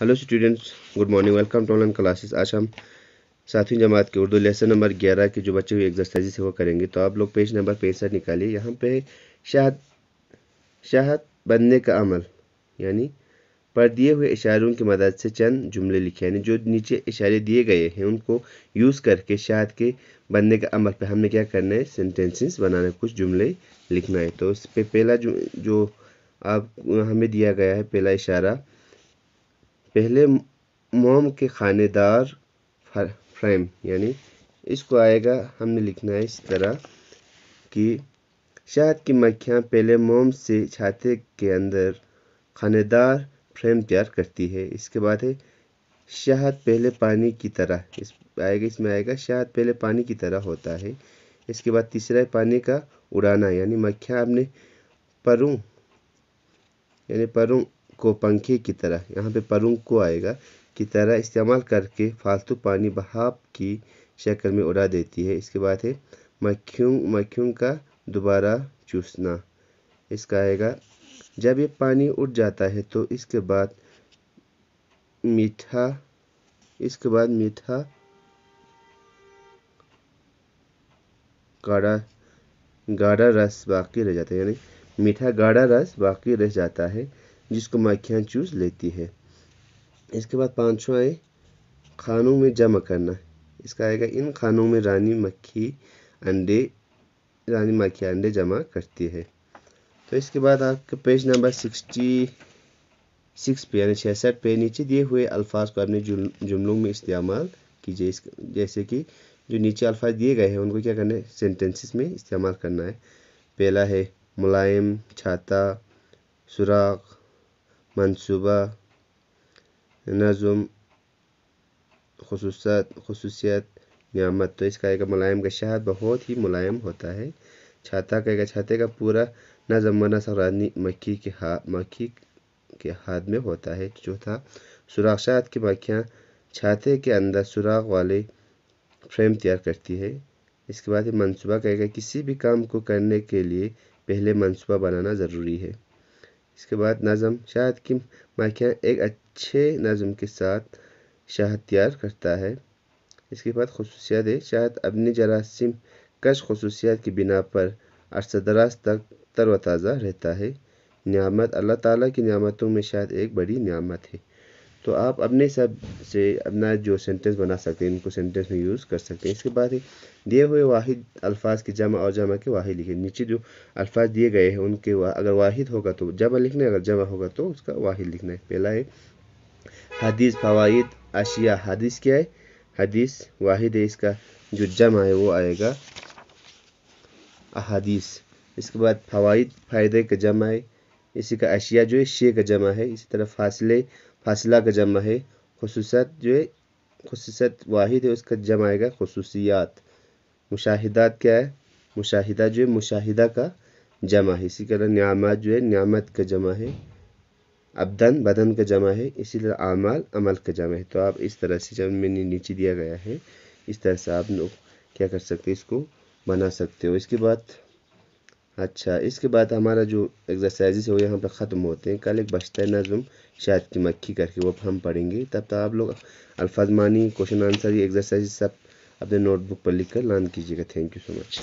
hello students good morning welcome to online classes आज हम सातवीं जमात के उर्दू लेसन नंबर ग्यारह के जो बच्चे हुए एक्सरसाइजेस है वो करेंगे तो आप लोग पेज नंबर पैंसठ निकालिए यहाँ पे शाहत शाहत बनने का अमल यानी पर दिए हुए इशारों की मदद से चंद जुमले लिखे यानी जो नीचे इशारे दिए गए हैं उनको यूज़ करके शाहत के बनने का अमल पर हमने क्या करना है सेंटेंसेस बनाना कुछ जुमले लिखना है तो उस पर पहला जो आप हमें दिया गया है पहला इशारा पहले मोम के खानेदार फ्रेम यानी इसको आएगा हमने लिखना है इस तरह कि शहद की मक्खियाँ पहले मोम से छाते के अंदर खानेदार फ्रेम तैयार करती है इसके बाद है शहद पहले पानी की तरह इस आएगा इसमें आएगा शहद पहले पानी की तरह होता है इसके बाद तीसरा है पानी का उड़ाना यानी मक्खियाँ अपने परों यानी परों को पंखे की तरह यहाँ पे परुंग को आएगा की तरह इस्तेमाल करके फालतू पानी बहाव की शक्ल में उड़ा देती है इसके बाद है मक्खियों मक्खियों का दोबारा चूसना इसका आएगा जब ये पानी उठ जाता है तो इसके बाद मीठा इसके बाद मीठा गाढ़ा गाढ़ा रस बाकी रह जाता है यानी मीठा गाढ़ा रस बाकी रह जाता है जिसको माखियाँ चूस लेती है इसके बाद पाँचवा है खानों में जमा करना इसका आएगा इन खानों में रानी मक्खी अंडे रानी मक्खी अंडे जमा करती है तो इसके बाद आपके पेज नंबर सिक्सटी सिक्स पे यानी छियासठ पे नीचे दिए हुए अल्फाज को अपने जुमलों में इस्तेमाल कीजिए इस जैसे कि जो नीचे अल्फाज दिए गए हैं उनको क्या करना है सेंटेंसेस में इस्तेमाल करना है पहला है मुलायम छाता सुराख मनसूबा नजुम खसूसत खसूसियत नियामत तो इसका एक मुलायम का शहद बहुत ही मुलायम होता है छाता एक छाते का पूरा नज़म व नसरानी मक्खी के हाथ मक्खी के हाथ में होता है चौथा सुराख शहद की मक्खियाँ छाते के अंदर सुराख वाले फ्रेम तैयार करती है इसके बाद ये मनसूबा कहेगा किसी भी काम को करने के लिए पहले मनसूबा बनाना ज़रूरी है इसके बाद नज़म शायद की माखियाँ एक अच्छे नज़म के साथ शाह तैयार करता है इसके बाद खसूसियात है शायद अपनी जरासीम कश खसूसियात की बिना पर अरसदराज तक तरव ताज़ा रहता है नियामत अल्लाह ताला की नियामतों में शायद एक बड़ी नियामत है तो आप अपने सब से अपना जो सेंटेंस बना सकते हैं इनको सेंटेंस में यूज़ कर सकते हैं इसके बाद ही दिए हुए वाहिद अल्फाज की जमा और जमा के वाहिद लिखें नीचे जो अल्फाज दिए गए हैं उनके वा, अगर वाहिद होगा तो जमा लिखना है अगर जमा होगा तो उसका वाहिद लिखना है पहला है हदीस फवाद अशिया हदीस क्या है हदीस वाहिद है इसका जो जमा है वो आएगा अदीस इसके बाद फवाद फ़ायदे का जमा है इसी का अशिया जो है शे का जमा है इसी तरह फासले फासला का जमा है खसूसत जो है खसूसत वाहिद है उसका जमा आएगा खसूसियात मुशाहिदात क्या है मुशाहिदा जो है मुशाहिदा का जमा है इसी तरह न्यामत जो है न्यामत का जमा है अबदन बदन का जमा है इसी तरह आमाल अमल का जमा है तो आप इस तरह से जब मैंने नीचे दिया गया है इस तरह से आप लोग क्या कर सकते हैं इसको बना सकते हो इसके बाद अच्छा इसके बाद हमारा जो एक्सरसाइजेस है वो यहाँ पर ख़त्म होते हैं कल एक बचता है नज़म शायद की मक्खी करके वो हम पढ़ेंगे तब तक तो आप लोग अल्फाज मानी क्वेश्चन आंसर ये एक्सरसाइज सब अपने नोटबुक पर लिख कर लान कीजिएगा थैंक यू सो मच